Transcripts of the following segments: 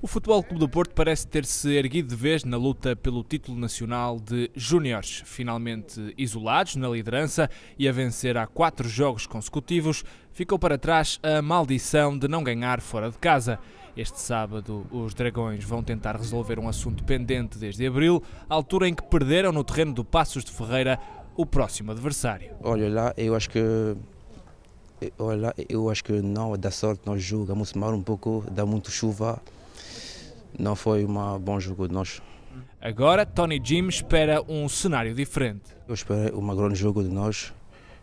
O Futebol Clube do Porto parece ter-se erguido de vez na luta pelo título nacional de Júniores, finalmente isolados na liderança e a vencer há quatro jogos consecutivos, ficou para trás a maldição de não ganhar fora de casa. Este sábado, os Dragões vão tentar resolver um assunto pendente desde abril, altura em que perderam no terreno do Passos de Ferreira o próximo adversário. Olha lá, eu acho que eh, olha, eu acho que não dá sorte nós jogamos mal um pouco, dá muito chuva não foi um bom jogo de nós. Agora, Tony Jim espera um cenário diferente. Eu espero um grande jogo de nós,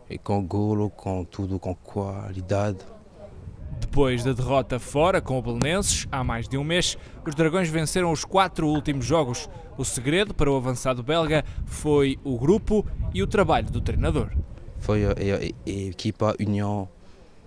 e com golo, com tudo, com qualidade. Depois da derrota fora com o Belenenses, há mais de um mês, os Dragões venceram os quatro últimos jogos. O segredo para o avançado belga foi o grupo e o trabalho do treinador. Foi a, a, a equipa a União.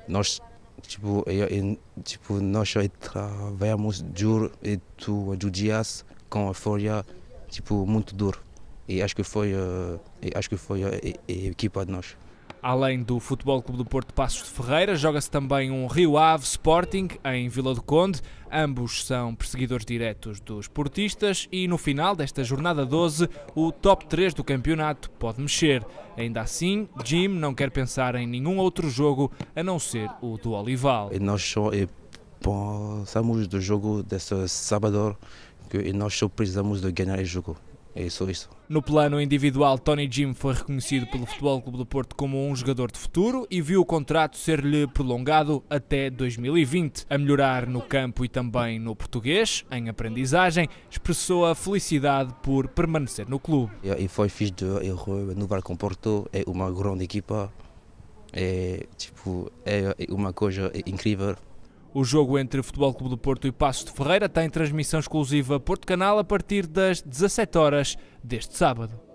Nós tipo, e, tipo nós trabalhamos duro e tu judias com a folha tipo muito duro e acho que foi eh, acho que foi a, a, a equipa de nós Além do Futebol Clube do Porto Passos de Ferreira, joga-se também um Rio Ave Sporting em Vila do Conde. Ambos são perseguidores diretos dos portistas e no final desta jornada 12, o top 3 do campeonato pode mexer. Ainda assim, Jim não quer pensar em nenhum outro jogo a não ser o do Olival. E nós pensamos do jogo deste sábado que nós precisamos de ganhar o jogo. É isso, é isso. No plano individual, Tony Jim foi reconhecido pelo Futebol Clube do Porto como um jogador de futuro e viu o contrato ser-lhe prolongado até 2020. A melhorar no campo e também no português, em aprendizagem, expressou a felicidade por permanecer no clube. E foi fixe de eu renovar é com Porto, é uma grande equipa, é, tipo, é uma coisa incrível. O jogo entre o Futebol Clube do Porto e Passos de Ferreira tem transmissão exclusiva Porto Canal a partir das 17 horas deste sábado.